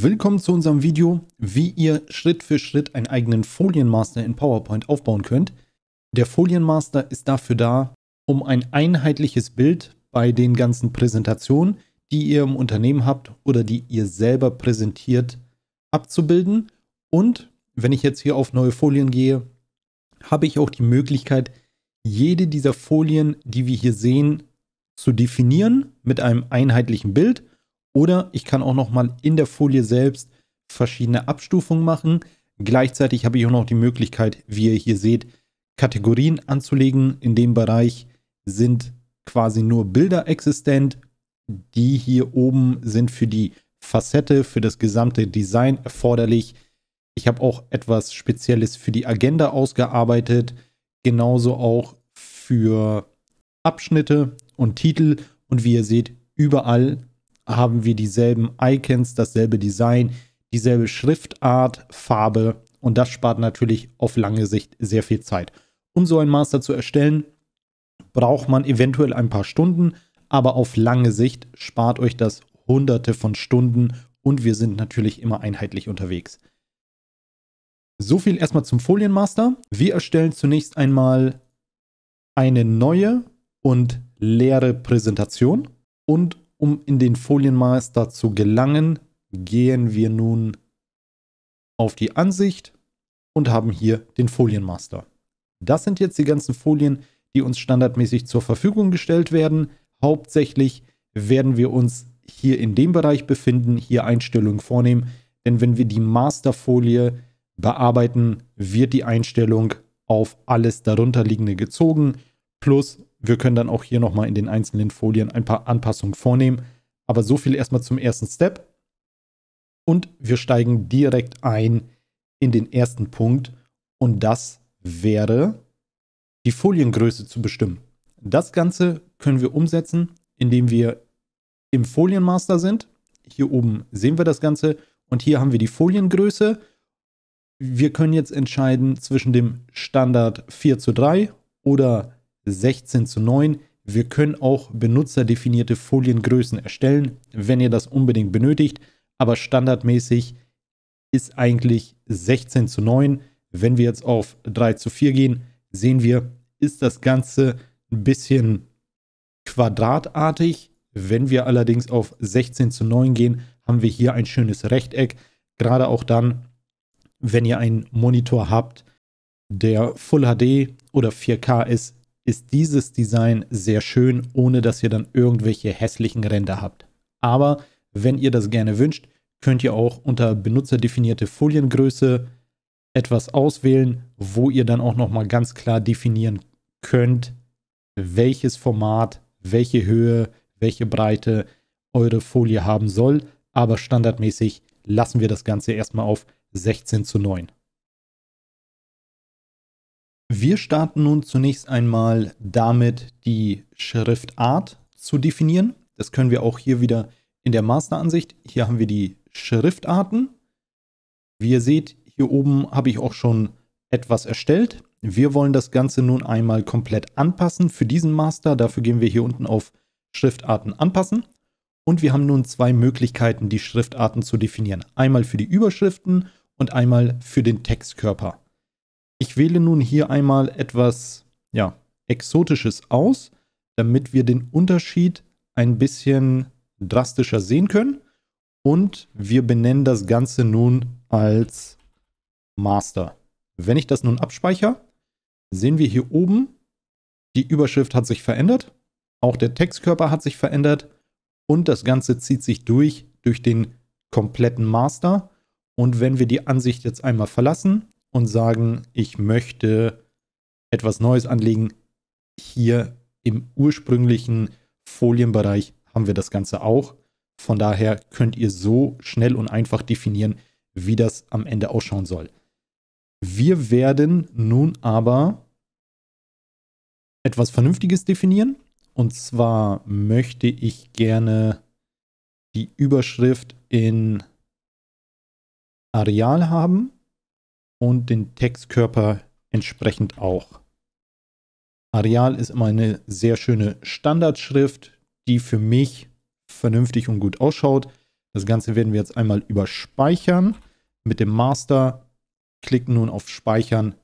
Willkommen zu unserem Video, wie ihr Schritt für Schritt einen eigenen Folienmaster in PowerPoint aufbauen könnt. Der Folienmaster ist dafür da, um ein einheitliches Bild bei den ganzen Präsentationen, die ihr im Unternehmen habt oder die ihr selber präsentiert, abzubilden. Und wenn ich jetzt hier auf neue Folien gehe, habe ich auch die Möglichkeit, jede dieser Folien, die wir hier sehen, zu definieren mit einem einheitlichen Bild oder ich kann auch nochmal in der Folie selbst verschiedene Abstufungen machen. Gleichzeitig habe ich auch noch die Möglichkeit, wie ihr hier seht, Kategorien anzulegen. In dem Bereich sind quasi nur Bilder existent. Die hier oben sind für die Facette, für das gesamte Design erforderlich. Ich habe auch etwas Spezielles für die Agenda ausgearbeitet, genauso auch für Abschnitte und Titel. Und wie ihr seht, überall haben wir dieselben Icons, dasselbe Design, dieselbe Schriftart, Farbe und das spart natürlich auf lange Sicht sehr viel Zeit. Um so ein Master zu erstellen, braucht man eventuell ein paar Stunden, aber auf lange Sicht spart euch das hunderte von Stunden und wir sind natürlich immer einheitlich unterwegs. So viel erstmal zum Folienmaster. Wir erstellen zunächst einmal eine neue und leere Präsentation und um in den Folienmaster zu gelangen, gehen wir nun auf die Ansicht und haben hier den Folienmaster. Das sind jetzt die ganzen Folien, die uns standardmäßig zur Verfügung gestellt werden. Hauptsächlich werden wir uns hier in dem Bereich befinden, hier Einstellungen vornehmen. Denn wenn wir die Masterfolie bearbeiten, wird die Einstellung auf alles darunterliegende gezogen. Plus wir können dann auch hier nochmal in den einzelnen Folien ein paar Anpassungen vornehmen. Aber so viel erstmal zum ersten Step. Und wir steigen direkt ein in den ersten Punkt. Und das wäre die Foliengröße zu bestimmen. Das Ganze können wir umsetzen, indem wir im Folienmaster sind. Hier oben sehen wir das Ganze. Und hier haben wir die Foliengröße. Wir können jetzt entscheiden zwischen dem Standard 4 zu 3 oder 16 zu 9. Wir können auch benutzerdefinierte Foliengrößen erstellen, wenn ihr das unbedingt benötigt. Aber standardmäßig ist eigentlich 16 zu 9. Wenn wir jetzt auf 3 zu 4 gehen, sehen wir, ist das Ganze ein bisschen quadratartig. Wenn wir allerdings auf 16 zu 9 gehen, haben wir hier ein schönes Rechteck. Gerade auch dann, wenn ihr einen Monitor habt, der Full HD oder 4K ist, ist dieses Design sehr schön, ohne dass ihr dann irgendwelche hässlichen Ränder habt. Aber wenn ihr das gerne wünscht, könnt ihr auch unter benutzerdefinierte Foliengröße etwas auswählen, wo ihr dann auch nochmal ganz klar definieren könnt, welches Format, welche Höhe, welche Breite eure Folie haben soll. Aber standardmäßig lassen wir das Ganze erstmal auf 16 zu 9. Wir starten nun zunächst einmal damit, die Schriftart zu definieren. Das können wir auch hier wieder in der Masteransicht. Hier haben wir die Schriftarten. Wie ihr seht, hier oben habe ich auch schon etwas erstellt. Wir wollen das Ganze nun einmal komplett anpassen für diesen Master. Dafür gehen wir hier unten auf Schriftarten anpassen. Und wir haben nun zwei Möglichkeiten, die Schriftarten zu definieren. Einmal für die Überschriften und einmal für den Textkörper. Ich wähle nun hier einmal etwas ja, Exotisches aus, damit wir den Unterschied ein bisschen drastischer sehen können. Und wir benennen das Ganze nun als Master. Wenn ich das nun abspeichere, sehen wir hier oben, die Überschrift hat sich verändert, auch der Textkörper hat sich verändert und das Ganze zieht sich durch, durch den kompletten Master. Und wenn wir die Ansicht jetzt einmal verlassen, und sagen, ich möchte etwas Neues anlegen. Hier im ursprünglichen Folienbereich haben wir das Ganze auch. Von daher könnt ihr so schnell und einfach definieren, wie das am Ende ausschauen soll. Wir werden nun aber etwas Vernünftiges definieren. Und zwar möchte ich gerne die Überschrift in Areal haben und den Textkörper entsprechend auch. Areal ist immer eine sehr schöne Standardschrift, die für mich vernünftig und gut ausschaut. Das Ganze werden wir jetzt einmal überspeichern. Mit dem Master klicken nun auf Speichern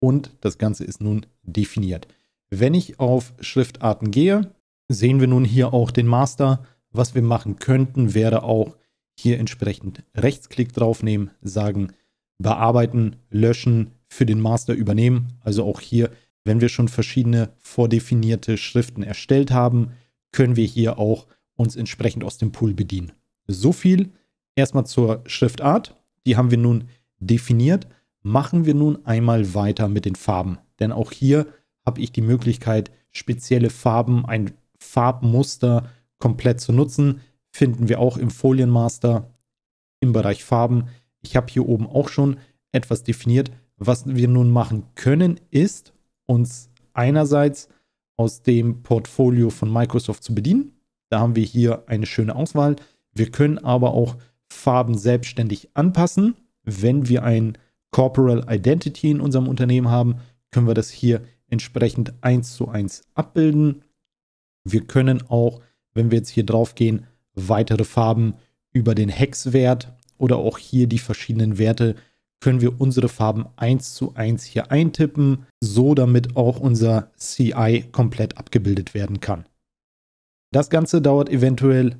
und das Ganze ist nun definiert. Wenn ich auf Schriftarten gehe, sehen wir nun hier auch den Master. Was wir machen könnten, wäre auch hier entsprechend Rechtsklick draufnehmen, sagen bearbeiten, löschen, für den Master übernehmen. Also auch hier, wenn wir schon verschiedene vordefinierte Schriften erstellt haben, können wir hier auch uns entsprechend aus dem Pool bedienen. So viel erstmal zur Schriftart. Die haben wir nun definiert. Machen wir nun einmal weiter mit den Farben. Denn auch hier habe ich die Möglichkeit, spezielle Farben, ein Farbmuster komplett zu nutzen. Finden wir auch im Folienmaster im Bereich Farben ich habe hier oben auch schon etwas definiert. Was wir nun machen können, ist uns einerseits aus dem Portfolio von Microsoft zu bedienen. Da haben wir hier eine schöne Auswahl. Wir können aber auch Farben selbstständig anpassen. Wenn wir ein Corporal Identity in unserem Unternehmen haben, können wir das hier entsprechend eins zu eins abbilden. Wir können auch, wenn wir jetzt hier drauf gehen, weitere Farben über den Hexwert oder auch hier die verschiedenen Werte können wir unsere Farben eins zu eins hier eintippen, so damit auch unser CI komplett abgebildet werden kann. Das Ganze dauert eventuell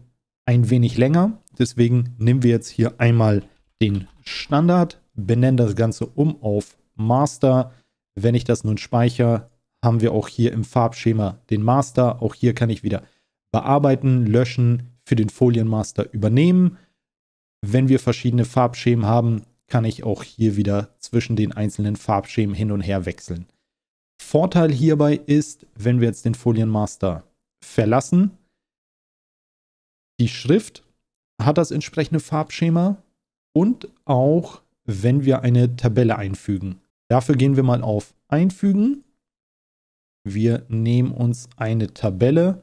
ein wenig länger, deswegen nehmen wir jetzt hier einmal den Standard, benennen das Ganze um auf Master. Wenn ich das nun speichere, haben wir auch hier im Farbschema den Master. Auch hier kann ich wieder bearbeiten, löschen, für den Folienmaster übernehmen. Wenn wir verschiedene Farbschemen haben, kann ich auch hier wieder zwischen den einzelnen Farbschemen hin und her wechseln. Vorteil hierbei ist, wenn wir jetzt den Folienmaster verlassen, die Schrift hat das entsprechende Farbschema und auch wenn wir eine Tabelle einfügen. Dafür gehen wir mal auf Einfügen. Wir nehmen uns eine Tabelle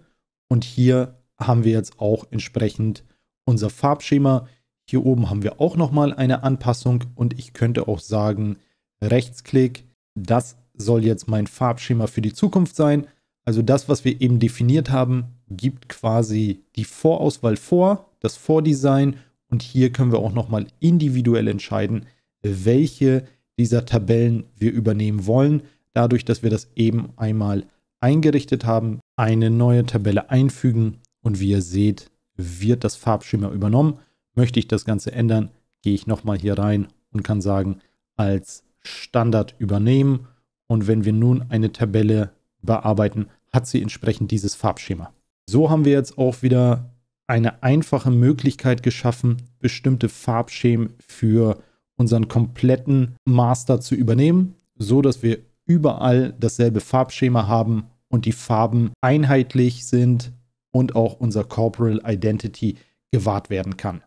und hier haben wir jetzt auch entsprechend unser Farbschema. Hier oben haben wir auch nochmal eine Anpassung und ich könnte auch sagen, Rechtsklick, das soll jetzt mein Farbschema für die Zukunft sein. Also das, was wir eben definiert haben, gibt quasi die Vorauswahl vor, das Vordesign und hier können wir auch nochmal individuell entscheiden, welche dieser Tabellen wir übernehmen wollen. Dadurch, dass wir das eben einmal eingerichtet haben, eine neue Tabelle einfügen und wie ihr seht, wird das Farbschema übernommen. Möchte ich das Ganze ändern, gehe ich nochmal hier rein und kann sagen, als Standard übernehmen. Und wenn wir nun eine Tabelle bearbeiten, hat sie entsprechend dieses Farbschema. So haben wir jetzt auch wieder eine einfache Möglichkeit geschaffen, bestimmte Farbschemen für unseren kompletten Master zu übernehmen, so dass wir überall dasselbe Farbschema haben und die Farben einheitlich sind und auch unser Corporal Identity gewahrt werden kann.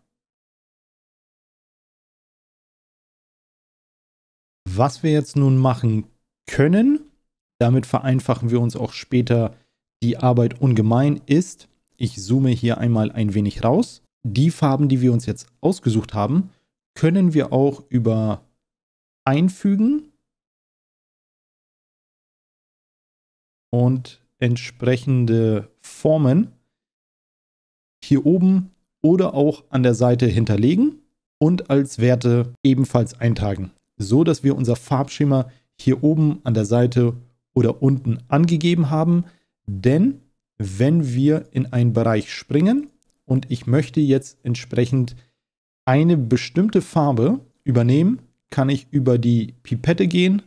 Was wir jetzt nun machen können, damit vereinfachen wir uns auch später die Arbeit ungemein, ist, ich zoome hier einmal ein wenig raus. Die Farben, die wir uns jetzt ausgesucht haben, können wir auch über Einfügen und entsprechende Formen hier oben oder auch an der Seite hinterlegen und als Werte ebenfalls eintragen so dass wir unser Farbschema hier oben an der Seite oder unten angegeben haben. Denn wenn wir in einen Bereich springen und ich möchte jetzt entsprechend eine bestimmte Farbe übernehmen, kann ich über die Pipette gehen,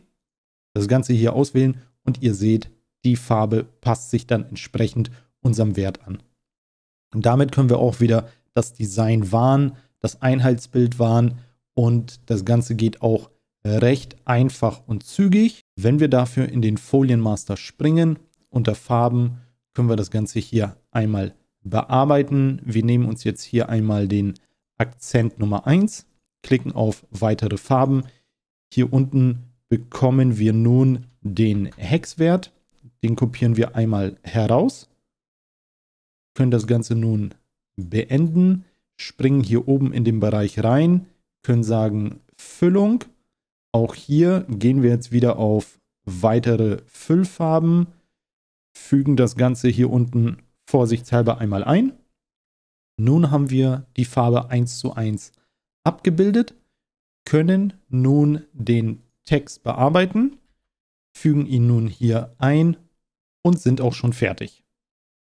das Ganze hier auswählen und ihr seht, die Farbe passt sich dann entsprechend unserem Wert an. Und damit können wir auch wieder das Design wahren, das Einheitsbild wahren und das Ganze geht auch recht einfach und zügig. Wenn wir dafür in den Folienmaster springen, unter Farben können wir das Ganze hier einmal bearbeiten. Wir nehmen uns jetzt hier einmal den Akzent Nummer 1, klicken auf weitere Farben. Hier unten bekommen wir nun den Hexwert. Den kopieren wir einmal heraus. Können das Ganze nun beenden, springen hier oben in den Bereich rein, können sagen Füllung auch hier gehen wir jetzt wieder auf weitere Füllfarben, fügen das Ganze hier unten vorsichtshalber einmal ein. Nun haben wir die Farbe 1 zu 1 abgebildet, können nun den Text bearbeiten, fügen ihn nun hier ein und sind auch schon fertig.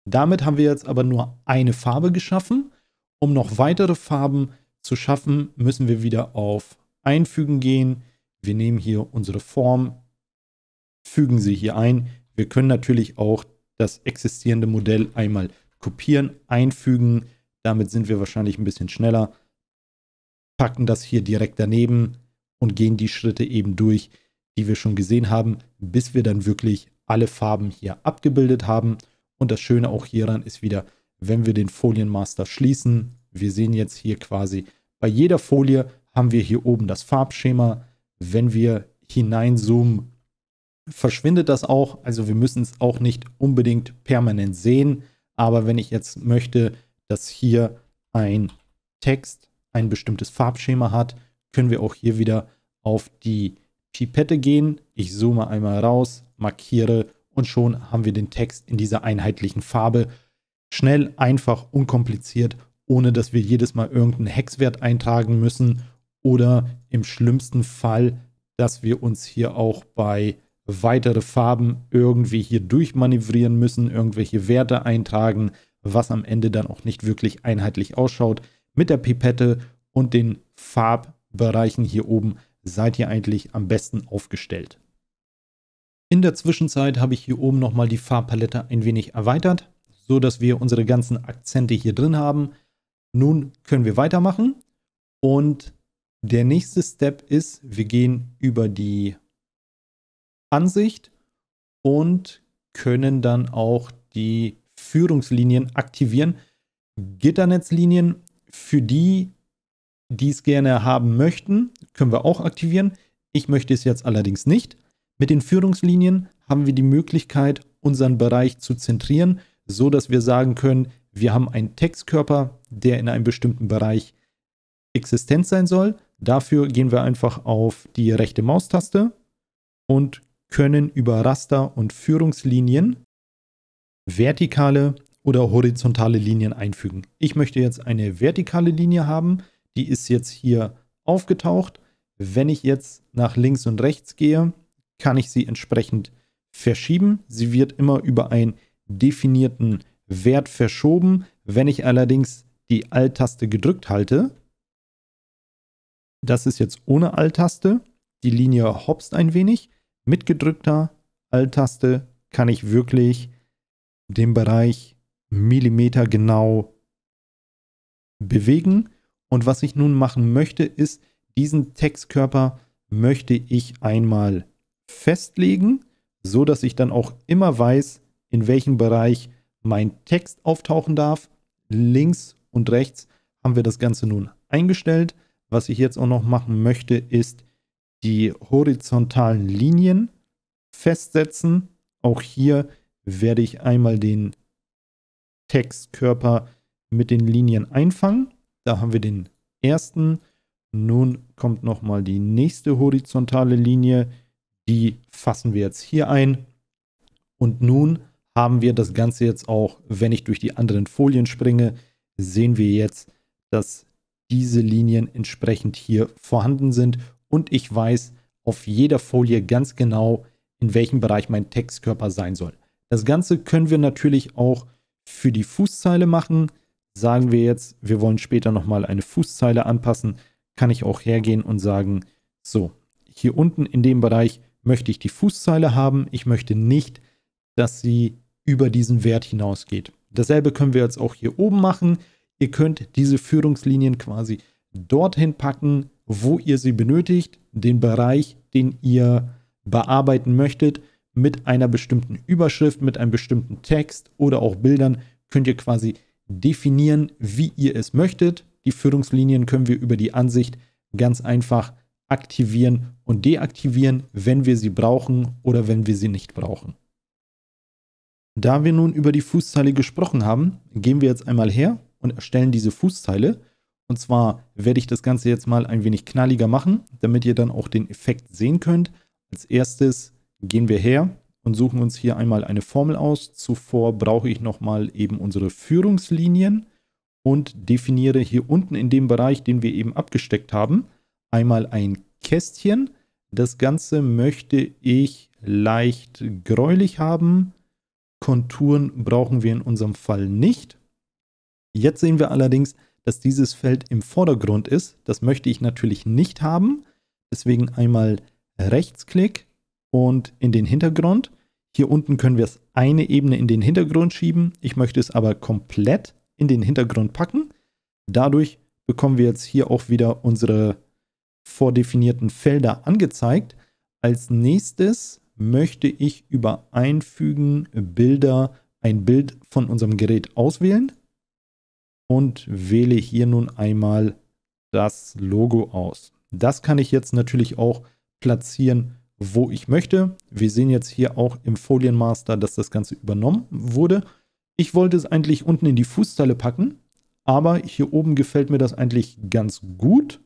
Damit haben wir jetzt aber nur eine Farbe geschaffen. Um noch weitere Farben zu schaffen, müssen wir wieder auf Einfügen gehen, wir nehmen hier unsere Form, fügen sie hier ein. Wir können natürlich auch das existierende Modell einmal kopieren, einfügen. Damit sind wir wahrscheinlich ein bisschen schneller. Packen das hier direkt daneben und gehen die Schritte eben durch, die wir schon gesehen haben, bis wir dann wirklich alle Farben hier abgebildet haben. Und das Schöne auch hieran ist wieder, wenn wir den Folienmaster schließen, wir sehen jetzt hier quasi bei jeder Folie haben wir hier oben das Farbschema wenn wir hineinzoomen, verschwindet das auch. Also wir müssen es auch nicht unbedingt permanent sehen. Aber wenn ich jetzt möchte, dass hier ein Text ein bestimmtes Farbschema hat, können wir auch hier wieder auf die Pipette gehen. Ich zoome einmal raus, markiere und schon haben wir den Text in dieser einheitlichen Farbe. Schnell, einfach, unkompliziert, ohne dass wir jedes Mal irgendeinen Hexwert eintragen müssen oder im schlimmsten Fall, dass wir uns hier auch bei weitere Farben irgendwie hier durchmanövrieren müssen, irgendwelche Werte eintragen, was am Ende dann auch nicht wirklich einheitlich ausschaut. Mit der Pipette und den Farbbereichen hier oben seid ihr eigentlich am besten aufgestellt. In der Zwischenzeit habe ich hier oben nochmal die Farbpalette ein wenig erweitert, so dass wir unsere ganzen Akzente hier drin haben. Nun können wir weitermachen und der nächste Step ist, wir gehen über die Ansicht und können dann auch die Führungslinien aktivieren. Gitternetzlinien für die, die es gerne haben möchten, können wir auch aktivieren. Ich möchte es jetzt allerdings nicht. Mit den Führungslinien haben wir die Möglichkeit, unseren Bereich zu zentrieren, so dass wir sagen können, wir haben einen Textkörper, der in einem bestimmten Bereich existent sein soll. Dafür gehen wir einfach auf die rechte Maustaste und können über Raster und Führungslinien vertikale oder horizontale Linien einfügen. Ich möchte jetzt eine vertikale Linie haben, die ist jetzt hier aufgetaucht. Wenn ich jetzt nach links und rechts gehe, kann ich sie entsprechend verschieben. Sie wird immer über einen definierten Wert verschoben. Wenn ich allerdings die Alt-Taste gedrückt halte, das ist jetzt ohne Alt-Taste. Die Linie hopst ein wenig. Mit gedrückter Alt-Taste kann ich wirklich den Bereich Millimeter genau bewegen. Und was ich nun machen möchte, ist, diesen Textkörper möchte ich einmal festlegen, so dass ich dann auch immer weiß, in welchem Bereich mein Text auftauchen darf. Links und rechts haben wir das Ganze nun eingestellt. Was ich jetzt auch noch machen möchte, ist die horizontalen Linien festsetzen. Auch hier werde ich einmal den Textkörper mit den Linien einfangen. Da haben wir den ersten. Nun kommt nochmal die nächste horizontale Linie. Die fassen wir jetzt hier ein. Und nun haben wir das Ganze jetzt auch, wenn ich durch die anderen Folien springe, sehen wir jetzt, dass diese Linien entsprechend hier vorhanden sind und ich weiß auf jeder Folie ganz genau, in welchem Bereich mein Textkörper sein soll. Das Ganze können wir natürlich auch für die Fußzeile machen. Sagen wir jetzt, wir wollen später nochmal eine Fußzeile anpassen, kann ich auch hergehen und sagen, so, hier unten in dem Bereich möchte ich die Fußzeile haben. Ich möchte nicht, dass sie über diesen Wert hinausgeht. Dasselbe können wir jetzt auch hier oben machen. Ihr könnt diese Führungslinien quasi dorthin packen, wo ihr sie benötigt, den Bereich, den ihr bearbeiten möchtet, mit einer bestimmten Überschrift, mit einem bestimmten Text oder auch Bildern könnt ihr quasi definieren, wie ihr es möchtet. Die Führungslinien können wir über die Ansicht ganz einfach aktivieren und deaktivieren, wenn wir sie brauchen oder wenn wir sie nicht brauchen. Da wir nun über die Fußzeile gesprochen haben, gehen wir jetzt einmal her und erstellen diese Fußteile. Und zwar werde ich das Ganze jetzt mal ein wenig knalliger machen, damit ihr dann auch den Effekt sehen könnt. Als erstes gehen wir her und suchen uns hier einmal eine Formel aus. Zuvor brauche ich nochmal eben unsere Führungslinien und definiere hier unten in dem Bereich, den wir eben abgesteckt haben, einmal ein Kästchen. Das Ganze möchte ich leicht gräulich haben. Konturen brauchen wir in unserem Fall nicht. Jetzt sehen wir allerdings, dass dieses Feld im Vordergrund ist. Das möchte ich natürlich nicht haben. Deswegen einmal Rechtsklick und in den Hintergrund. Hier unten können wir es eine Ebene in den Hintergrund schieben. Ich möchte es aber komplett in den Hintergrund packen. Dadurch bekommen wir jetzt hier auch wieder unsere vordefinierten Felder angezeigt. Als nächstes möchte ich über Einfügen Bilder ein Bild von unserem Gerät auswählen und wähle hier nun einmal das Logo aus. Das kann ich jetzt natürlich auch platzieren, wo ich möchte. Wir sehen jetzt hier auch im Folienmaster, dass das Ganze übernommen wurde. Ich wollte es eigentlich unten in die Fußzeile packen, aber hier oben gefällt mir das eigentlich ganz gut.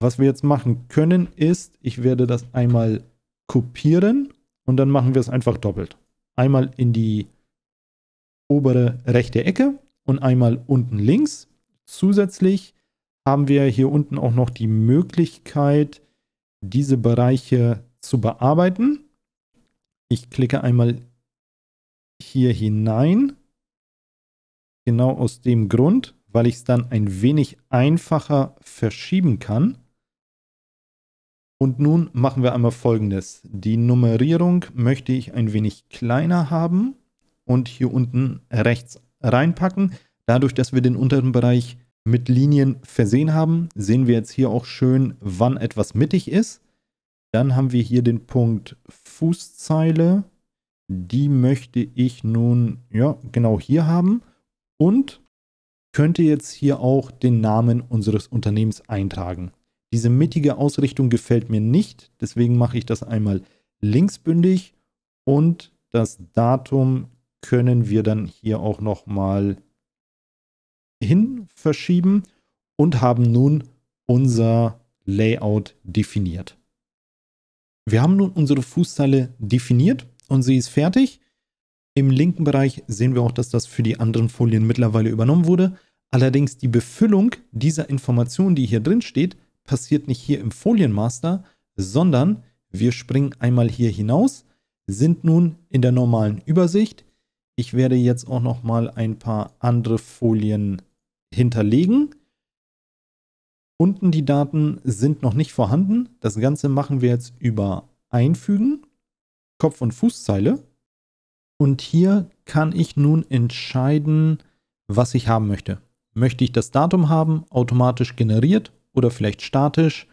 Was wir jetzt machen können ist, ich werde das einmal kopieren und dann machen wir es einfach doppelt. Einmal in die obere rechte Ecke und einmal unten links. Zusätzlich haben wir hier unten auch noch die Möglichkeit, diese Bereiche zu bearbeiten. Ich klicke einmal hier hinein, genau aus dem Grund, weil ich es dann ein wenig einfacher verschieben kann. Und nun machen wir einmal folgendes. Die Nummerierung möchte ich ein wenig kleiner haben und hier unten rechts reinpacken. Dadurch, dass wir den unteren Bereich mit Linien versehen haben, sehen wir jetzt hier auch schön, wann etwas mittig ist. Dann haben wir hier den Punkt Fußzeile. Die möchte ich nun, ja, genau hier haben. Und könnte jetzt hier auch den Namen unseres Unternehmens eintragen. Diese mittige Ausrichtung gefällt mir nicht, deswegen mache ich das einmal linksbündig und das Datum können wir dann hier auch nochmal hin verschieben und haben nun unser Layout definiert. Wir haben nun unsere Fußzeile definiert und sie ist fertig. Im linken Bereich sehen wir auch, dass das für die anderen Folien mittlerweile übernommen wurde. Allerdings die Befüllung dieser Information, die hier drin steht, passiert nicht hier im Folienmaster, sondern wir springen einmal hier hinaus, sind nun in der normalen Übersicht, ich werde jetzt auch noch mal ein paar andere Folien hinterlegen. Unten die Daten sind noch nicht vorhanden. Das Ganze machen wir jetzt über Einfügen, Kopf- und Fußzeile. Und hier kann ich nun entscheiden, was ich haben möchte. Möchte ich das Datum haben, automatisch generiert oder vielleicht statisch?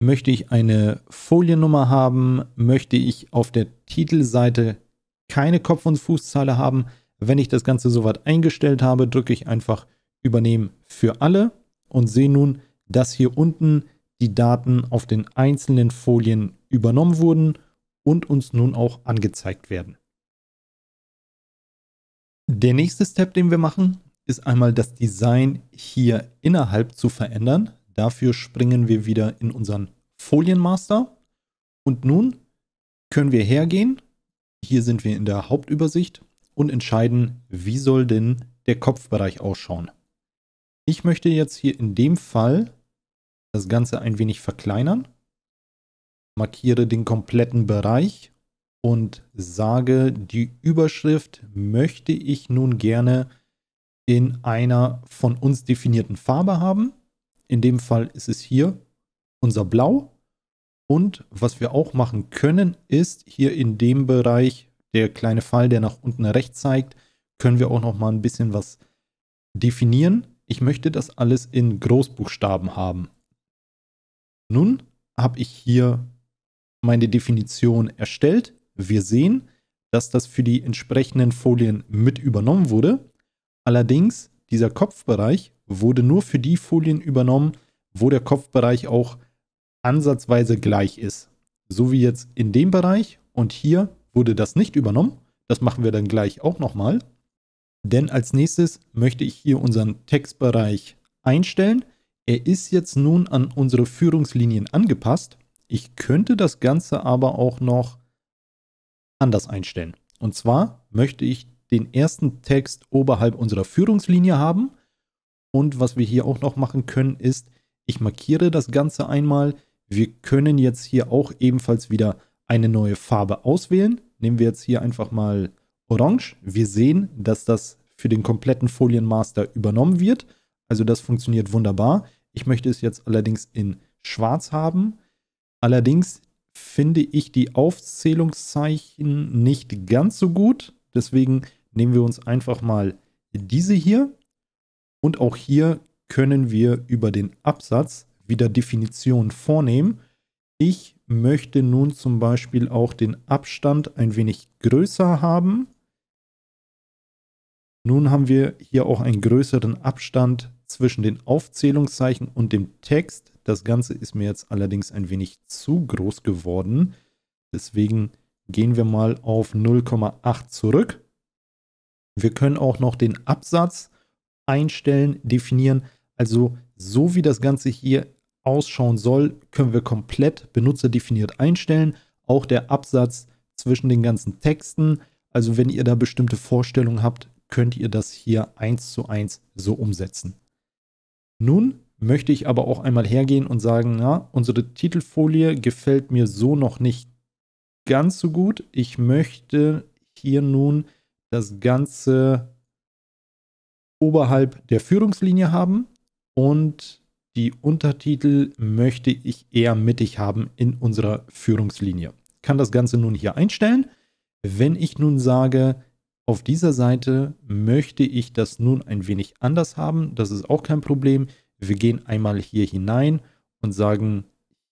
Möchte ich eine Foliennummer haben? Möchte ich auf der Titelseite keine Kopf- und Fußzeile haben. Wenn ich das Ganze soweit eingestellt habe, drücke ich einfach Übernehmen für alle und sehe nun, dass hier unten die Daten auf den einzelnen Folien übernommen wurden und uns nun auch angezeigt werden. Der nächste Step, den wir machen, ist einmal das Design hier innerhalb zu verändern. Dafür springen wir wieder in unseren Folienmaster und nun können wir hergehen hier sind wir in der Hauptübersicht und entscheiden, wie soll denn der Kopfbereich ausschauen. Ich möchte jetzt hier in dem Fall das Ganze ein wenig verkleinern, markiere den kompletten Bereich und sage, die Überschrift möchte ich nun gerne in einer von uns definierten Farbe haben. In dem Fall ist es hier unser Blau und was wir auch machen können, ist hier in dem Bereich, der kleine Pfeil, der nach unten rechts zeigt, können wir auch noch mal ein bisschen was definieren. Ich möchte das alles in Großbuchstaben haben. Nun habe ich hier meine Definition erstellt. Wir sehen, dass das für die entsprechenden Folien mit übernommen wurde. Allerdings, dieser Kopfbereich wurde nur für die Folien übernommen, wo der Kopfbereich auch ansatzweise gleich ist. So wie jetzt in dem Bereich und hier wurde das nicht übernommen. Das machen wir dann gleich auch nochmal. Denn als nächstes möchte ich hier unseren Textbereich einstellen. Er ist jetzt nun an unsere Führungslinien angepasst. Ich könnte das Ganze aber auch noch anders einstellen. Und zwar möchte ich den ersten Text oberhalb unserer Führungslinie haben. Und was wir hier auch noch machen können, ist, ich markiere das Ganze einmal. Wir können jetzt hier auch ebenfalls wieder eine neue Farbe auswählen. Nehmen wir jetzt hier einfach mal Orange. Wir sehen, dass das für den kompletten Folienmaster übernommen wird. Also das funktioniert wunderbar. Ich möchte es jetzt allerdings in Schwarz haben. Allerdings finde ich die Aufzählungszeichen nicht ganz so gut. Deswegen nehmen wir uns einfach mal diese hier. Und auch hier können wir über den Absatz wieder Definition vornehmen. Ich möchte nun zum Beispiel auch den Abstand ein wenig größer haben. Nun haben wir hier auch einen größeren Abstand zwischen den Aufzählungszeichen und dem Text. Das Ganze ist mir jetzt allerdings ein wenig zu groß geworden. Deswegen gehen wir mal auf 0,8 zurück. Wir können auch noch den Absatz einstellen, definieren. Also so wie das Ganze hier ausschauen soll, können wir komplett benutzerdefiniert einstellen. Auch der Absatz zwischen den ganzen Texten. Also wenn ihr da bestimmte Vorstellungen habt, könnt ihr das hier eins zu eins so umsetzen. Nun möchte ich aber auch einmal hergehen und sagen, na, unsere Titelfolie gefällt mir so noch nicht ganz so gut. Ich möchte hier nun das Ganze oberhalb der Führungslinie haben und die Untertitel möchte ich eher mittig haben in unserer Führungslinie. Ich kann das Ganze nun hier einstellen. Wenn ich nun sage, auf dieser Seite möchte ich das nun ein wenig anders haben, das ist auch kein Problem. Wir gehen einmal hier hinein und sagen,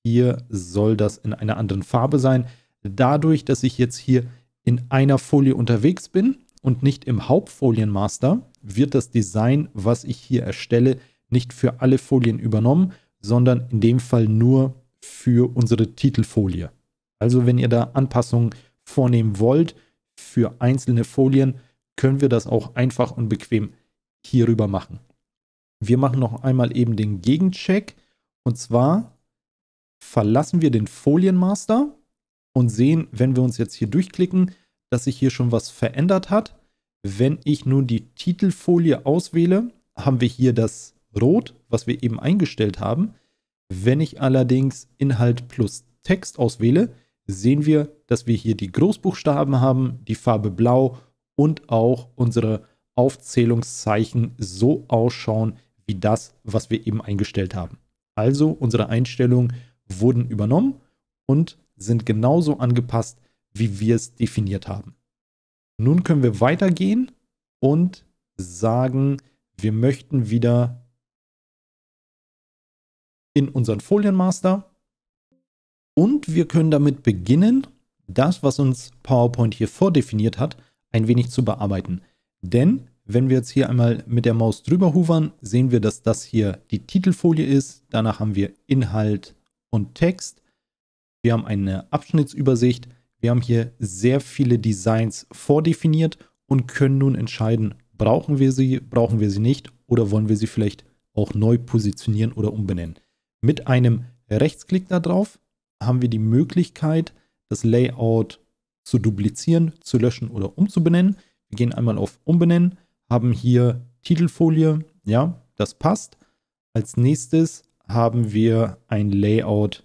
hier soll das in einer anderen Farbe sein. Dadurch, dass ich jetzt hier in einer Folie unterwegs bin und nicht im Hauptfolienmaster, wird das Design, was ich hier erstelle, nicht für alle Folien übernommen, sondern in dem Fall nur für unsere Titelfolie. Also wenn ihr da Anpassungen vornehmen wollt für einzelne Folien, können wir das auch einfach und bequem hierüber machen. Wir machen noch einmal eben den Gegencheck und zwar verlassen wir den Folienmaster und sehen, wenn wir uns jetzt hier durchklicken, dass sich hier schon was verändert hat. Wenn ich nun die Titelfolie auswähle, haben wir hier das Rot, was wir eben eingestellt haben. Wenn ich allerdings Inhalt plus Text auswähle, sehen wir, dass wir hier die Großbuchstaben haben, die Farbe blau und auch unsere Aufzählungszeichen so ausschauen wie das, was wir eben eingestellt haben. Also unsere Einstellungen wurden übernommen und sind genauso angepasst, wie wir es definiert haben. Nun können wir weitergehen und sagen, wir möchten wieder in unseren Folienmaster. Und wir können damit beginnen, das, was uns PowerPoint hier vordefiniert hat, ein wenig zu bearbeiten. Denn wenn wir jetzt hier einmal mit der Maus drüber hovern, sehen wir, dass das hier die Titelfolie ist. Danach haben wir Inhalt und Text. Wir haben eine Abschnittsübersicht. Wir haben hier sehr viele Designs vordefiniert und können nun entscheiden, brauchen wir sie, brauchen wir sie nicht oder wollen wir sie vielleicht auch neu positionieren oder umbenennen. Mit einem Rechtsklick darauf haben wir die Möglichkeit, das Layout zu duplizieren, zu löschen oder umzubenennen. Wir gehen einmal auf Umbenennen, haben hier Titelfolie, ja, das passt. Als nächstes haben wir ein Layout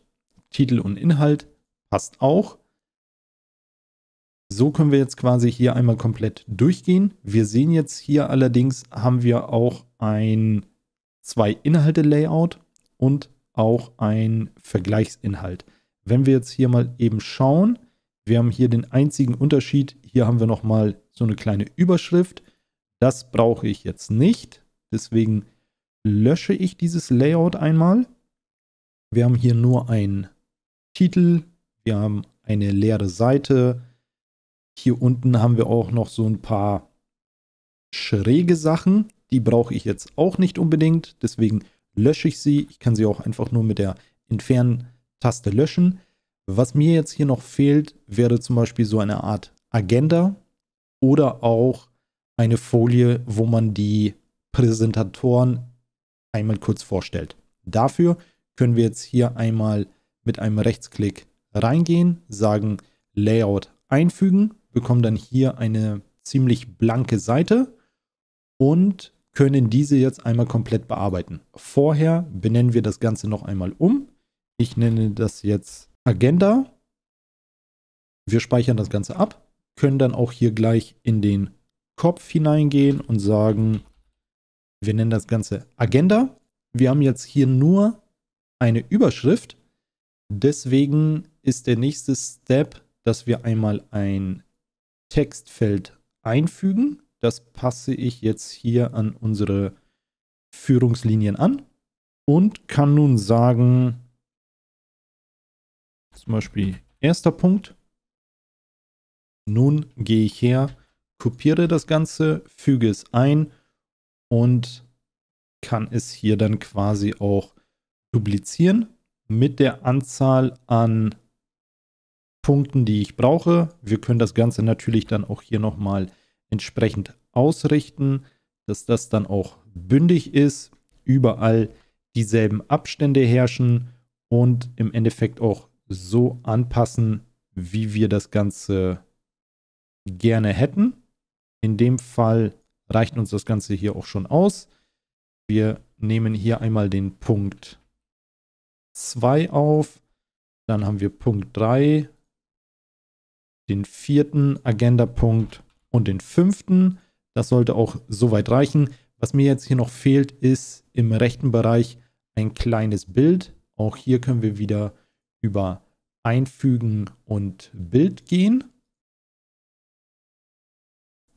Titel und Inhalt, passt auch. So können wir jetzt quasi hier einmal komplett durchgehen. Wir sehen jetzt hier allerdings haben wir auch ein zwei Inhalte Layout und auch ein Vergleichsinhalt. Wenn wir jetzt hier mal eben schauen, wir haben hier den einzigen Unterschied. Hier haben wir nochmal so eine kleine Überschrift. Das brauche ich jetzt nicht. Deswegen lösche ich dieses Layout einmal. Wir haben hier nur einen Titel. Wir haben eine leere Seite. Hier unten haben wir auch noch so ein paar schräge Sachen. Die brauche ich jetzt auch nicht unbedingt. Deswegen lösche ich sie. Ich kann sie auch einfach nur mit der Entfernen-Taste löschen. Was mir jetzt hier noch fehlt, wäre zum Beispiel so eine Art Agenda oder auch eine Folie, wo man die Präsentatoren einmal kurz vorstellt. Dafür können wir jetzt hier einmal mit einem Rechtsklick reingehen, sagen Layout einfügen, bekommen dann hier eine ziemlich blanke Seite und können diese jetzt einmal komplett bearbeiten. Vorher benennen wir das Ganze noch einmal um. Ich nenne das jetzt Agenda. Wir speichern das Ganze ab, können dann auch hier gleich in den Kopf hineingehen und sagen, wir nennen das Ganze Agenda. Wir haben jetzt hier nur eine Überschrift. Deswegen ist der nächste Step, dass wir einmal ein Textfeld einfügen. Das passe ich jetzt hier an unsere Führungslinien an und kann nun sagen, zum Beispiel erster Punkt. Nun gehe ich her, kopiere das Ganze, füge es ein und kann es hier dann quasi auch duplizieren mit der Anzahl an Punkten, die ich brauche. Wir können das Ganze natürlich dann auch hier nochmal mal entsprechend ausrichten, dass das dann auch bündig ist, überall dieselben Abstände herrschen und im Endeffekt auch so anpassen, wie wir das Ganze gerne hätten. In dem Fall reicht uns das Ganze hier auch schon aus. Wir nehmen hier einmal den Punkt 2 auf, dann haben wir Punkt 3, den vierten Agenda-Punkt und den fünften. Das sollte auch soweit reichen. Was mir jetzt hier noch fehlt, ist im rechten Bereich ein kleines Bild. Auch hier können wir wieder über Einfügen und Bild gehen.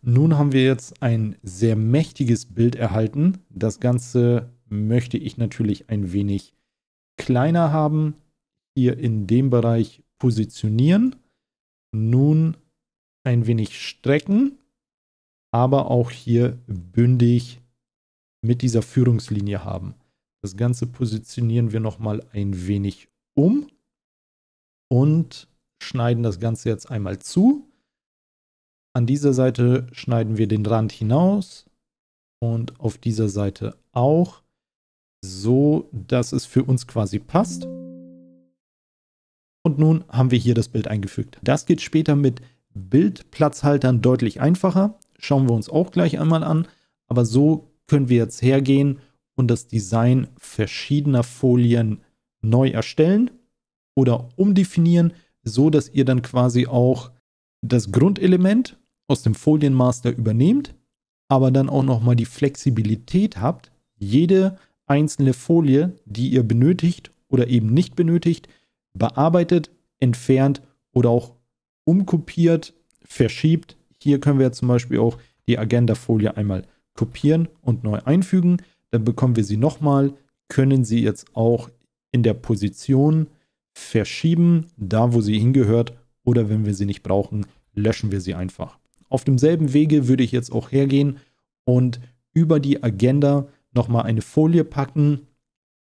Nun haben wir jetzt ein sehr mächtiges Bild erhalten. Das Ganze möchte ich natürlich ein wenig kleiner haben. Hier in dem Bereich positionieren. Nun ein wenig strecken, aber auch hier bündig mit dieser Führungslinie haben. Das Ganze positionieren wir nochmal ein wenig um und schneiden das Ganze jetzt einmal zu. An dieser Seite schneiden wir den Rand hinaus und auf dieser Seite auch, so dass es für uns quasi passt. Und nun haben wir hier das Bild eingefügt. Das geht später mit Bildplatzhaltern deutlich einfacher. Schauen wir uns auch gleich einmal an. Aber so können wir jetzt hergehen und das Design verschiedener Folien neu erstellen oder umdefinieren, so dass ihr dann quasi auch das Grundelement aus dem Folienmaster übernehmt, aber dann auch nochmal die Flexibilität habt, jede einzelne Folie, die ihr benötigt oder eben nicht benötigt, bearbeitet, entfernt oder auch umkopiert, verschiebt. Hier können wir zum Beispiel auch die Agenda-Folie einmal kopieren und neu einfügen. Dann bekommen wir sie nochmal, können sie jetzt auch in der Position verschieben, da wo sie hingehört oder wenn wir sie nicht brauchen, löschen wir sie einfach. Auf demselben Wege würde ich jetzt auch hergehen und über die Agenda nochmal eine Folie packen,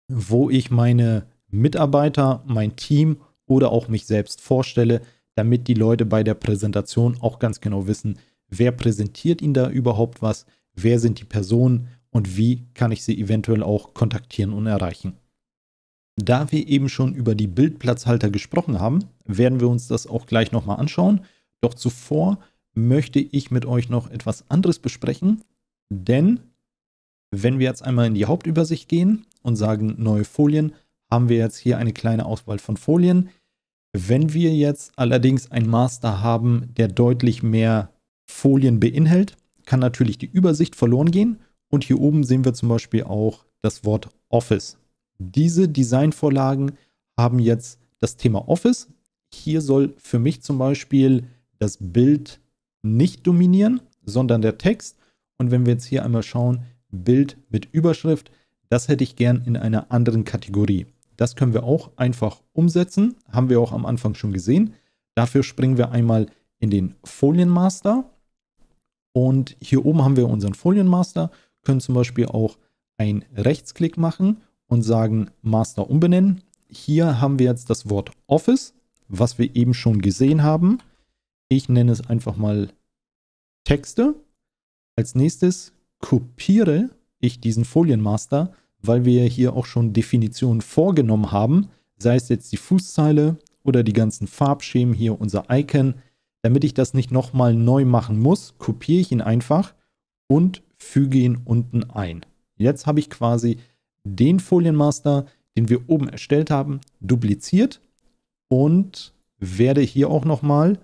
wo ich meine Mitarbeiter, mein Team oder auch mich selbst vorstelle, damit die Leute bei der Präsentation auch ganz genau wissen, wer präsentiert ihnen da überhaupt was, wer sind die Personen und wie kann ich sie eventuell auch kontaktieren und erreichen. Da wir eben schon über die Bildplatzhalter gesprochen haben, werden wir uns das auch gleich nochmal anschauen. Doch zuvor möchte ich mit euch noch etwas anderes besprechen, denn wenn wir jetzt einmal in die Hauptübersicht gehen und sagen neue Folien, haben wir jetzt hier eine kleine Auswahl von Folien. Wenn wir jetzt allerdings ein Master haben, der deutlich mehr Folien beinhält, kann natürlich die Übersicht verloren gehen. Und hier oben sehen wir zum Beispiel auch das Wort Office. Diese Designvorlagen haben jetzt das Thema Office. Hier soll für mich zum Beispiel das Bild nicht dominieren, sondern der Text. Und wenn wir jetzt hier einmal schauen, Bild mit Überschrift, das hätte ich gern in einer anderen Kategorie. Das können wir auch einfach umsetzen, haben wir auch am Anfang schon gesehen. Dafür springen wir einmal in den Folienmaster und hier oben haben wir unseren Folienmaster, können zum Beispiel auch einen Rechtsklick machen und sagen Master umbenennen. Hier haben wir jetzt das Wort Office, was wir eben schon gesehen haben. Ich nenne es einfach mal Texte. Als nächstes kopiere ich diesen Folienmaster weil wir hier auch schon Definitionen vorgenommen haben, sei es jetzt die Fußzeile oder die ganzen Farbschemen hier, unser Icon. Damit ich das nicht nochmal neu machen muss, kopiere ich ihn einfach und füge ihn unten ein. Jetzt habe ich quasi den Folienmaster, den wir oben erstellt haben, dupliziert und werde hier auch nochmal,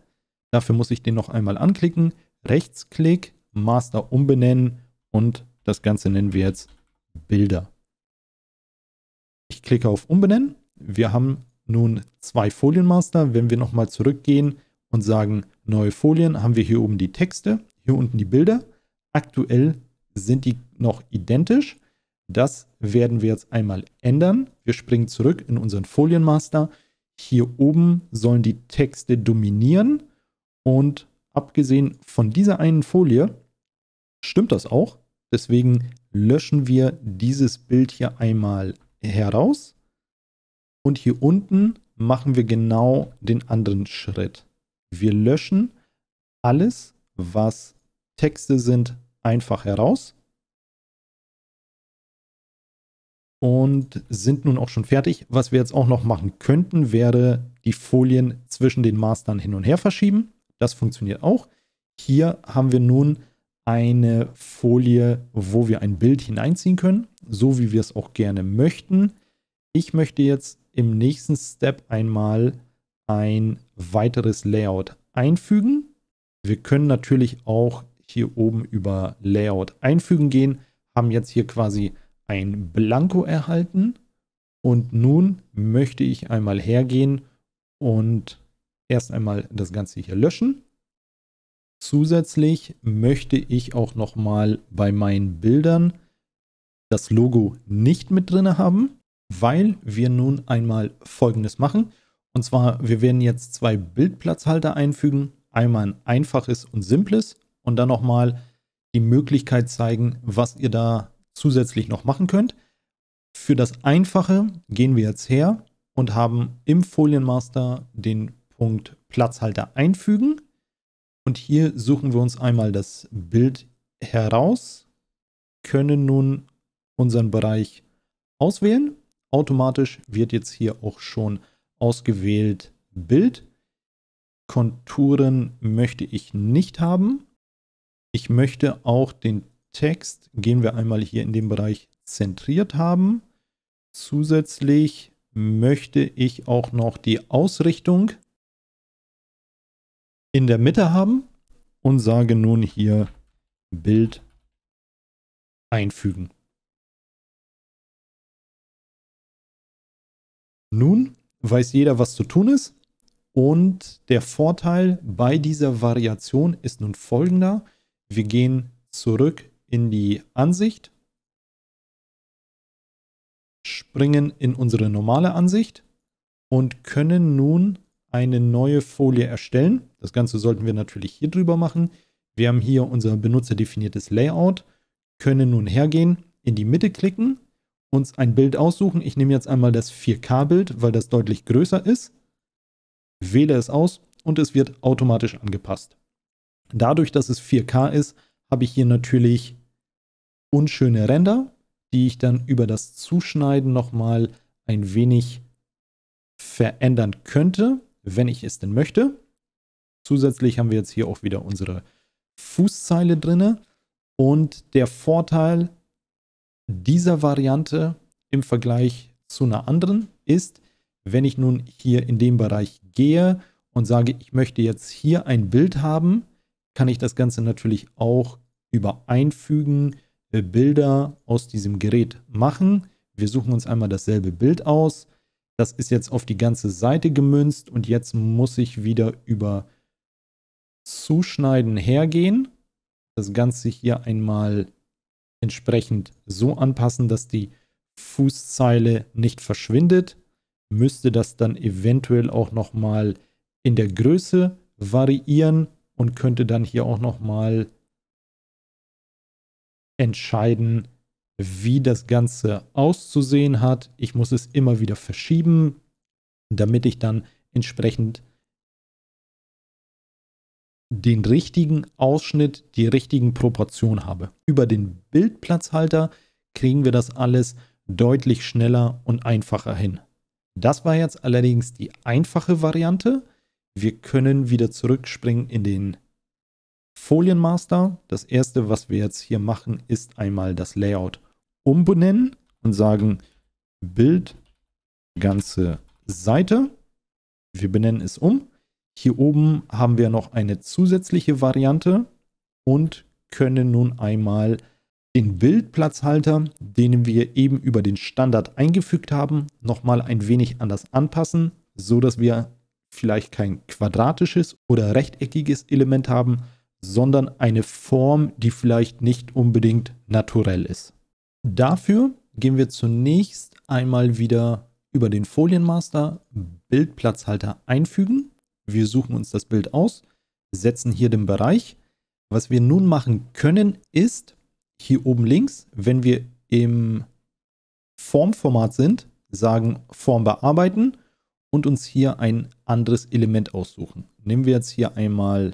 dafür muss ich den noch einmal anklicken, Rechtsklick, Master umbenennen und das Ganze nennen wir jetzt Bilder klicke auf Umbenennen. Wir haben nun zwei Folienmaster. Wenn wir nochmal zurückgehen und sagen neue Folien, haben wir hier oben die Texte, hier unten die Bilder. Aktuell sind die noch identisch. Das werden wir jetzt einmal ändern. Wir springen zurück in unseren Folienmaster. Hier oben sollen die Texte dominieren und abgesehen von dieser einen Folie stimmt das auch. Deswegen löschen wir dieses Bild hier einmal heraus. Und hier unten machen wir genau den anderen Schritt. Wir löschen alles, was Texte sind, einfach heraus. Und sind nun auch schon fertig. Was wir jetzt auch noch machen könnten, wäre die Folien zwischen den Mastern hin und her verschieben. Das funktioniert auch. Hier haben wir nun eine Folie, wo wir ein Bild hineinziehen können, so wie wir es auch gerne möchten. Ich möchte jetzt im nächsten Step einmal ein weiteres Layout einfügen. Wir können natürlich auch hier oben über Layout einfügen gehen, haben jetzt hier quasi ein Blanko erhalten und nun möchte ich einmal hergehen und erst einmal das Ganze hier löschen Zusätzlich möchte ich auch nochmal bei meinen Bildern das Logo nicht mit drin haben, weil wir nun einmal folgendes machen. Und zwar, wir werden jetzt zwei Bildplatzhalter einfügen. Einmal ein einfaches und simples und dann nochmal die Möglichkeit zeigen, was ihr da zusätzlich noch machen könnt. Für das Einfache gehen wir jetzt her und haben im Folienmaster den Punkt Platzhalter einfügen und hier suchen wir uns einmal das Bild heraus, können nun unseren Bereich auswählen. Automatisch wird jetzt hier auch schon ausgewählt Bild. Konturen möchte ich nicht haben. Ich möchte auch den Text, gehen wir einmal hier in den Bereich zentriert haben. Zusätzlich möchte ich auch noch die Ausrichtung in der Mitte haben und sage nun hier Bild einfügen. Nun weiß jeder, was zu tun ist. Und der Vorteil bei dieser Variation ist nun folgender. Wir gehen zurück in die Ansicht, springen in unsere normale Ansicht und können nun eine neue Folie erstellen. Das Ganze sollten wir natürlich hier drüber machen. Wir haben hier unser benutzerdefiniertes Layout, können nun hergehen, in die Mitte klicken, uns ein Bild aussuchen. Ich nehme jetzt einmal das 4K-Bild, weil das deutlich größer ist, wähle es aus und es wird automatisch angepasst. Dadurch, dass es 4K ist, habe ich hier natürlich unschöne Ränder, die ich dann über das Zuschneiden nochmal ein wenig verändern könnte wenn ich es denn möchte. Zusätzlich haben wir jetzt hier auch wieder unsere Fußzeile drin. Und der Vorteil dieser Variante im Vergleich zu einer anderen ist, wenn ich nun hier in dem Bereich gehe und sage, ich möchte jetzt hier ein Bild haben, kann ich das Ganze natürlich auch über Einfügen äh, Bilder aus diesem Gerät machen. Wir suchen uns einmal dasselbe Bild aus das ist jetzt auf die ganze Seite gemünzt und jetzt muss ich wieder über Zuschneiden hergehen. Das Ganze hier einmal entsprechend so anpassen, dass die Fußzeile nicht verschwindet. Müsste das dann eventuell auch nochmal in der Größe variieren und könnte dann hier auch nochmal entscheiden, wie das Ganze auszusehen hat. Ich muss es immer wieder verschieben, damit ich dann entsprechend den richtigen Ausschnitt, die richtigen Proportionen habe. Über den Bildplatzhalter kriegen wir das alles deutlich schneller und einfacher hin. Das war jetzt allerdings die einfache Variante. Wir können wieder zurückspringen in den Folienmaster. Das erste, was wir jetzt hier machen, ist einmal das Layout umbenennen und sagen Bild ganze Seite. Wir benennen es um. Hier oben haben wir noch eine zusätzliche Variante und können nun einmal den Bildplatzhalter, den wir eben über den Standard eingefügt haben, nochmal ein wenig anders anpassen, so dass wir vielleicht kein quadratisches oder rechteckiges Element haben, sondern eine Form, die vielleicht nicht unbedingt naturell ist. Dafür gehen wir zunächst einmal wieder über den Folienmaster Bildplatzhalter einfügen. Wir suchen uns das Bild aus, setzen hier den Bereich. Was wir nun machen können, ist hier oben links, wenn wir im Formformat sind, sagen Form bearbeiten und uns hier ein anderes Element aussuchen. Nehmen wir jetzt hier einmal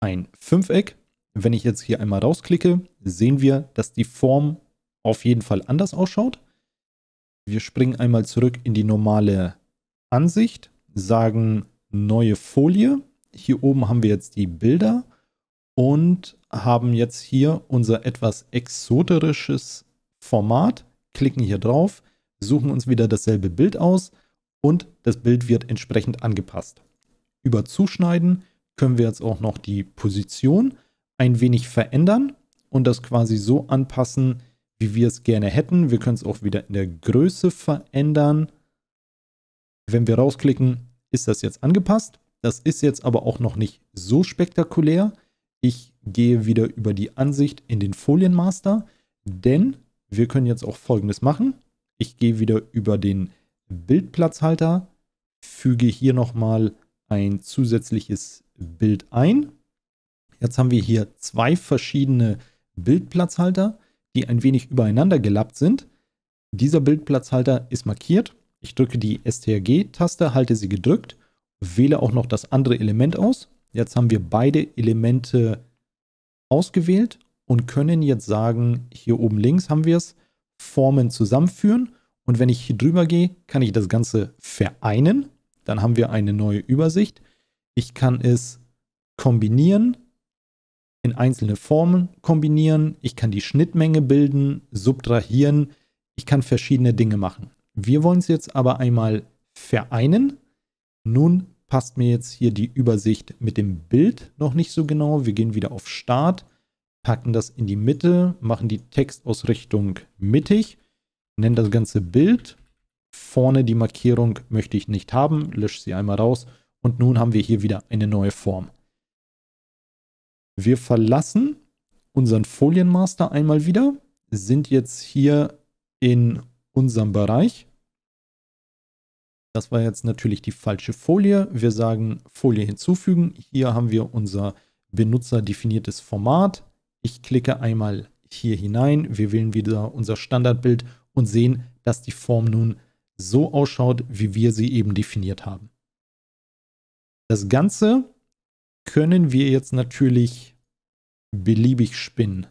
ein Fünfeck. Wenn ich jetzt hier einmal rausklicke, sehen wir, dass die Form auf jeden Fall anders ausschaut. Wir springen einmal zurück in die normale Ansicht, sagen neue Folie. Hier oben haben wir jetzt die Bilder und haben jetzt hier unser etwas exoterisches Format, klicken hier drauf, suchen uns wieder dasselbe Bild aus und das Bild wird entsprechend angepasst. Über Zuschneiden können wir jetzt auch noch die Position ein wenig verändern und das quasi so anpassen, wie wir es gerne hätten. Wir können es auch wieder in der Größe verändern. Wenn wir rausklicken, ist das jetzt angepasst. Das ist jetzt aber auch noch nicht so spektakulär. Ich gehe wieder über die Ansicht in den Folienmaster, denn wir können jetzt auch folgendes machen. Ich gehe wieder über den Bildplatzhalter, füge hier nochmal ein zusätzliches Bild ein. Jetzt haben wir hier zwei verschiedene Bildplatzhalter die ein wenig übereinander gelappt sind. Dieser Bildplatzhalter ist markiert. Ich drücke die STRG-Taste, halte sie gedrückt, wähle auch noch das andere Element aus. Jetzt haben wir beide Elemente ausgewählt und können jetzt sagen, hier oben links haben wir es, Formen zusammenführen. Und wenn ich hier drüber gehe, kann ich das Ganze vereinen. Dann haben wir eine neue Übersicht. Ich kann es kombinieren in einzelne Formen kombinieren, ich kann die Schnittmenge bilden, subtrahieren, ich kann verschiedene Dinge machen. Wir wollen es jetzt aber einmal vereinen. Nun passt mir jetzt hier die Übersicht mit dem Bild noch nicht so genau. Wir gehen wieder auf Start, packen das in die Mitte, machen die Textausrichtung mittig, nennen das ganze Bild. Vorne die Markierung möchte ich nicht haben, lösche sie einmal raus. Und nun haben wir hier wieder eine neue Form. Wir verlassen unseren Folienmaster einmal wieder, sind jetzt hier in unserem Bereich. Das war jetzt natürlich die falsche Folie. Wir sagen Folie hinzufügen. Hier haben wir unser benutzerdefiniertes Format. Ich klicke einmal hier hinein. Wir wählen wieder unser Standardbild und sehen, dass die Form nun so ausschaut, wie wir sie eben definiert haben. Das Ganze können wir jetzt natürlich beliebig spinnen.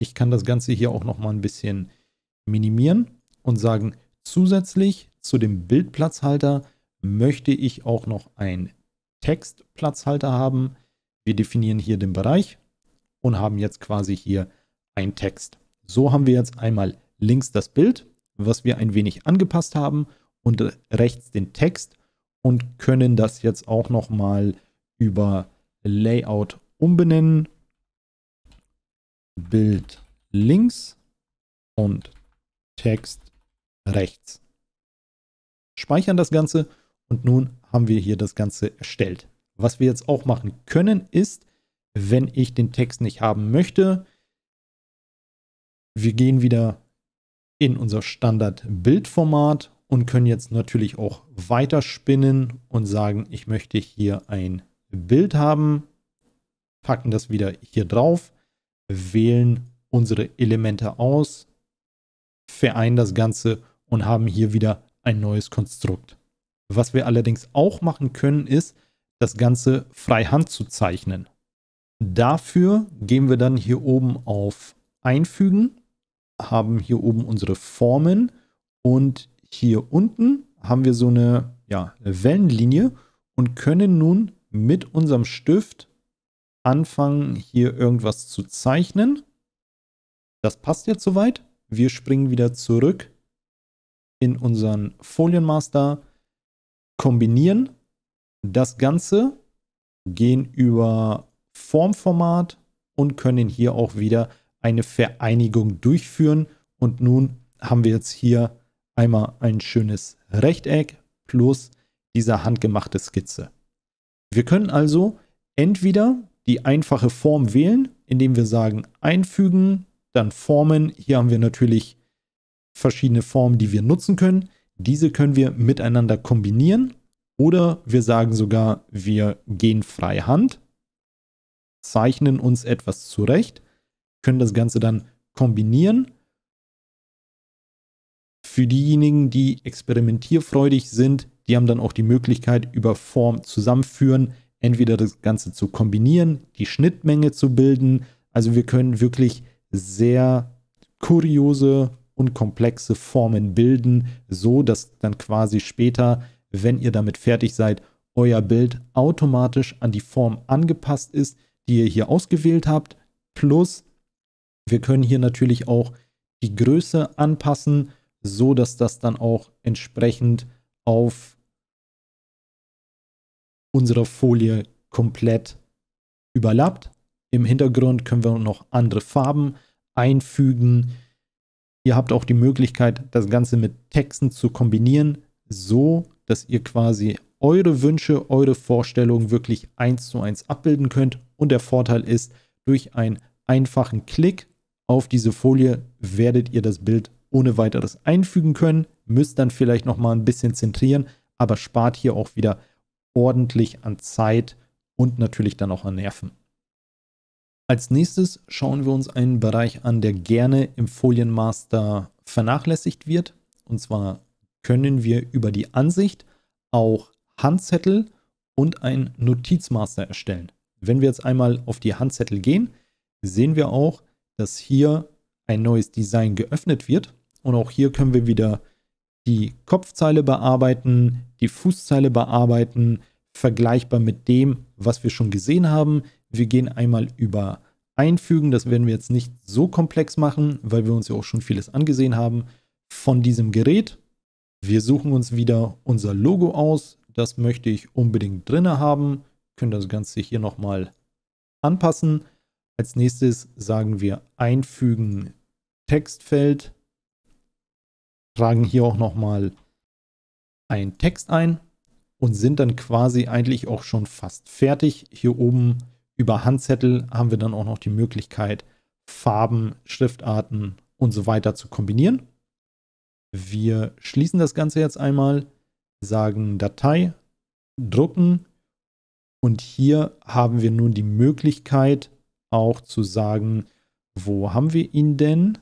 Ich kann das Ganze hier auch noch mal ein bisschen minimieren und sagen, zusätzlich zu dem Bildplatzhalter möchte ich auch noch einen Textplatzhalter haben. Wir definieren hier den Bereich und haben jetzt quasi hier einen Text. So haben wir jetzt einmal links das Bild, was wir ein wenig angepasst haben und rechts den Text und können das jetzt auch noch nochmal über Layout umbenennen. Bild links und Text rechts. Speichern das Ganze und nun haben wir hier das Ganze erstellt. Was wir jetzt auch machen können ist, wenn ich den Text nicht haben möchte, wir gehen wieder in unser Standard-Bildformat und können jetzt natürlich auch weiterspinnen und sagen, ich möchte hier ein Bild haben, packen das wieder hier drauf, wählen unsere Elemente aus, vereinen das Ganze und haben hier wieder ein neues Konstrukt. Was wir allerdings auch machen können, ist, das Ganze freihand zu zeichnen. Dafür gehen wir dann hier oben auf Einfügen, haben hier oben unsere Formen und hier unten haben wir so eine ja, Wellenlinie und können nun mit unserem Stift anfangen, hier irgendwas zu zeichnen. Das passt jetzt soweit. Wir springen wieder zurück in unseren Folienmaster, kombinieren das Ganze, gehen über Formformat und können hier auch wieder eine Vereinigung durchführen. Und nun haben wir jetzt hier einmal ein schönes Rechteck plus dieser handgemachte Skizze. Wir können also entweder die einfache Form wählen, indem wir sagen einfügen, dann Formen. Hier haben wir natürlich verschiedene Formen, die wir nutzen können. Diese können wir miteinander kombinieren oder wir sagen sogar, wir gehen freihand, zeichnen uns etwas zurecht, können das Ganze dann kombinieren. Für diejenigen, die experimentierfreudig sind, die haben dann auch die Möglichkeit, über Form zusammenführen, entweder das Ganze zu kombinieren, die Schnittmenge zu bilden. Also wir können wirklich sehr kuriose und komplexe Formen bilden, so dass dann quasi später, wenn ihr damit fertig seid, euer Bild automatisch an die Form angepasst ist, die ihr hier ausgewählt habt. Plus, wir können hier natürlich auch die Größe anpassen, so dass das dann auch entsprechend auf unserer Folie komplett überlappt. Im Hintergrund können wir noch andere Farben einfügen. Ihr habt auch die Möglichkeit, das Ganze mit Texten zu kombinieren, so dass ihr quasi eure Wünsche, eure Vorstellungen wirklich eins zu eins abbilden könnt. Und der Vorteil ist, durch einen einfachen Klick auf diese Folie werdet ihr das Bild ohne weiteres einfügen können, müsst dann vielleicht noch mal ein bisschen zentrieren, aber spart hier auch wieder ordentlich an Zeit und natürlich dann auch an Nerven. Als nächstes schauen wir uns einen Bereich an, der gerne im Folienmaster vernachlässigt wird. Und zwar können wir über die Ansicht auch Handzettel und ein Notizmaster erstellen. Wenn wir jetzt einmal auf die Handzettel gehen, sehen wir auch, dass hier ein neues Design geöffnet wird. Und auch hier können wir wieder die Kopfzeile bearbeiten, die Fußzeile bearbeiten, vergleichbar mit dem, was wir schon gesehen haben. Wir gehen einmal über Einfügen, das werden wir jetzt nicht so komplex machen, weil wir uns ja auch schon vieles angesehen haben, von diesem Gerät. Wir suchen uns wieder unser Logo aus, das möchte ich unbedingt drin haben, können das Ganze hier nochmal anpassen. Als nächstes sagen wir einfügen Textfeld tragen hier auch nochmal einen Text ein und sind dann quasi eigentlich auch schon fast fertig. Hier oben über Handzettel haben wir dann auch noch die Möglichkeit, Farben, Schriftarten und so weiter zu kombinieren. Wir schließen das Ganze jetzt einmal, sagen Datei, drucken und hier haben wir nun die Möglichkeit auch zu sagen, wo haben wir ihn denn?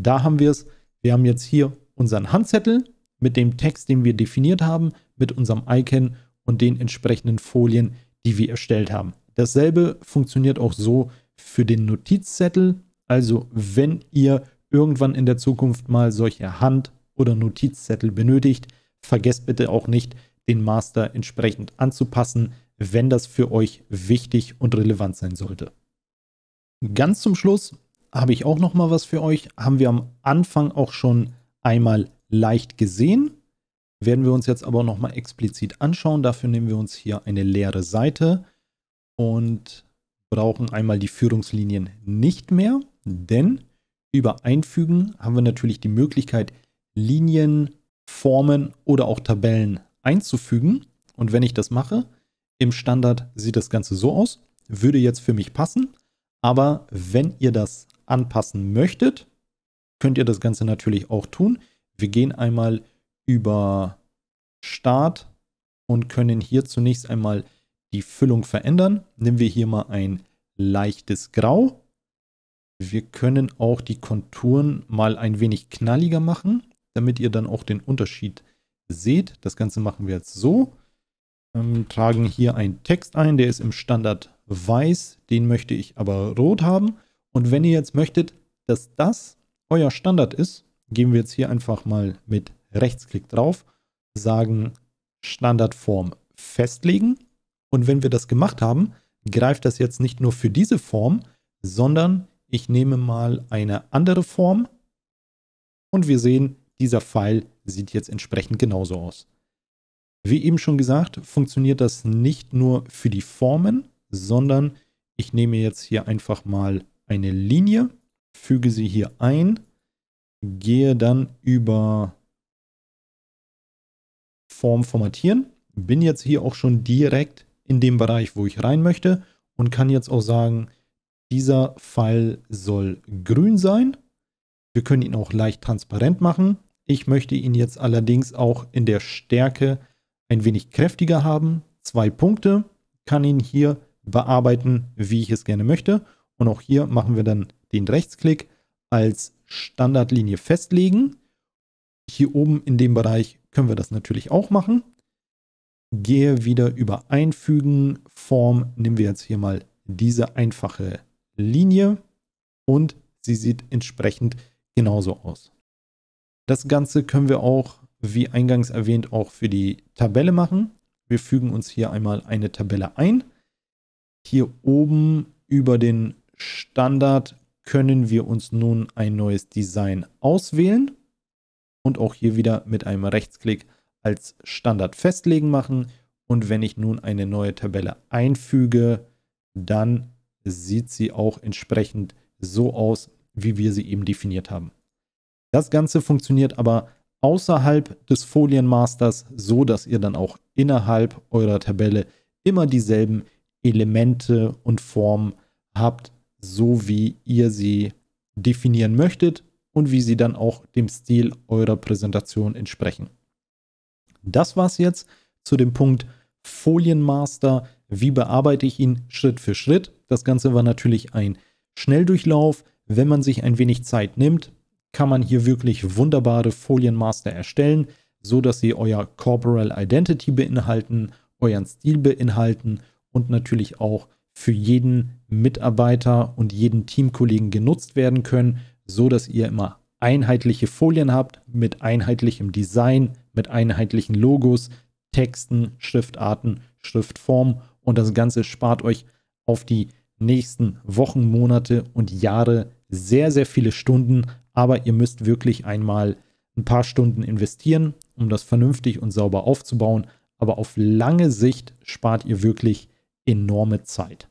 Da haben wir es wir haben jetzt hier unseren Handzettel mit dem Text, den wir definiert haben, mit unserem Icon und den entsprechenden Folien, die wir erstellt haben. Dasselbe funktioniert auch so für den Notizzettel. Also wenn ihr irgendwann in der Zukunft mal solche Hand- oder Notizzettel benötigt, vergesst bitte auch nicht, den Master entsprechend anzupassen, wenn das für euch wichtig und relevant sein sollte. Ganz zum Schluss habe ich auch noch mal was für euch. Haben wir am Anfang auch schon einmal leicht gesehen. Werden wir uns jetzt aber noch mal explizit anschauen. Dafür nehmen wir uns hier eine leere Seite und brauchen einmal die Führungslinien nicht mehr, denn über Einfügen haben wir natürlich die Möglichkeit, Linien, Formen oder auch Tabellen einzufügen. Und wenn ich das mache, im Standard sieht das Ganze so aus, würde jetzt für mich passen. Aber wenn ihr das anpassen möchtet, könnt ihr das Ganze natürlich auch tun. Wir gehen einmal über Start und können hier zunächst einmal die Füllung verändern. Nehmen wir hier mal ein leichtes Grau. Wir können auch die Konturen mal ein wenig knalliger machen, damit ihr dann auch den Unterschied seht. Das Ganze machen wir jetzt so. Ähm, tragen hier einen Text ein, der ist im Standard weiß, den möchte ich aber rot haben. Und wenn ihr jetzt möchtet, dass das euer Standard ist, gehen wir jetzt hier einfach mal mit Rechtsklick drauf, sagen Standardform festlegen. Und wenn wir das gemacht haben, greift das jetzt nicht nur für diese Form, sondern ich nehme mal eine andere Form und wir sehen, dieser Pfeil sieht jetzt entsprechend genauso aus. Wie eben schon gesagt, funktioniert das nicht nur für die Formen, sondern ich nehme jetzt hier einfach mal eine Linie, füge sie hier ein, gehe dann über Form formatieren, bin jetzt hier auch schon direkt in dem Bereich, wo ich rein möchte und kann jetzt auch sagen, dieser Pfeil soll grün sein. Wir können ihn auch leicht transparent machen. Ich möchte ihn jetzt allerdings auch in der Stärke ein wenig kräftiger haben. Zwei Punkte, kann ihn hier bearbeiten, wie ich es gerne möchte und auch hier machen wir dann den Rechtsklick als Standardlinie festlegen. Hier oben in dem Bereich können wir das natürlich auch machen. Gehe wieder über Einfügen, Form, nehmen wir jetzt hier mal diese einfache Linie und sie sieht entsprechend genauso aus. Das Ganze können wir auch, wie eingangs erwähnt, auch für die Tabelle machen. Wir fügen uns hier einmal eine Tabelle ein. Hier oben über den Standard können wir uns nun ein neues Design auswählen und auch hier wieder mit einem Rechtsklick als Standard festlegen machen. Und wenn ich nun eine neue Tabelle einfüge, dann sieht sie auch entsprechend so aus, wie wir sie eben definiert haben. Das Ganze funktioniert aber außerhalb des Folienmasters, so dass ihr dann auch innerhalb eurer Tabelle immer dieselben Elemente und Formen habt, so wie ihr sie definieren möchtet und wie sie dann auch dem Stil eurer Präsentation entsprechen. Das war's jetzt zu dem Punkt Folienmaster. Wie bearbeite ich ihn Schritt für Schritt? Das Ganze war natürlich ein Schnelldurchlauf. Wenn man sich ein wenig Zeit nimmt, kann man hier wirklich wunderbare Folienmaster erstellen, so dass sie euer Corporal Identity beinhalten, euren Stil beinhalten und natürlich auch für jeden Mitarbeiter und jeden Teamkollegen genutzt werden können, so dass ihr immer einheitliche Folien habt mit einheitlichem Design, mit einheitlichen Logos, Texten, Schriftarten, Schriftformen und das Ganze spart euch auf die nächsten Wochen, Monate und Jahre sehr, sehr viele Stunden, aber ihr müsst wirklich einmal ein paar Stunden investieren, um das vernünftig und sauber aufzubauen. Aber auf lange Sicht spart ihr wirklich enorme Zeit.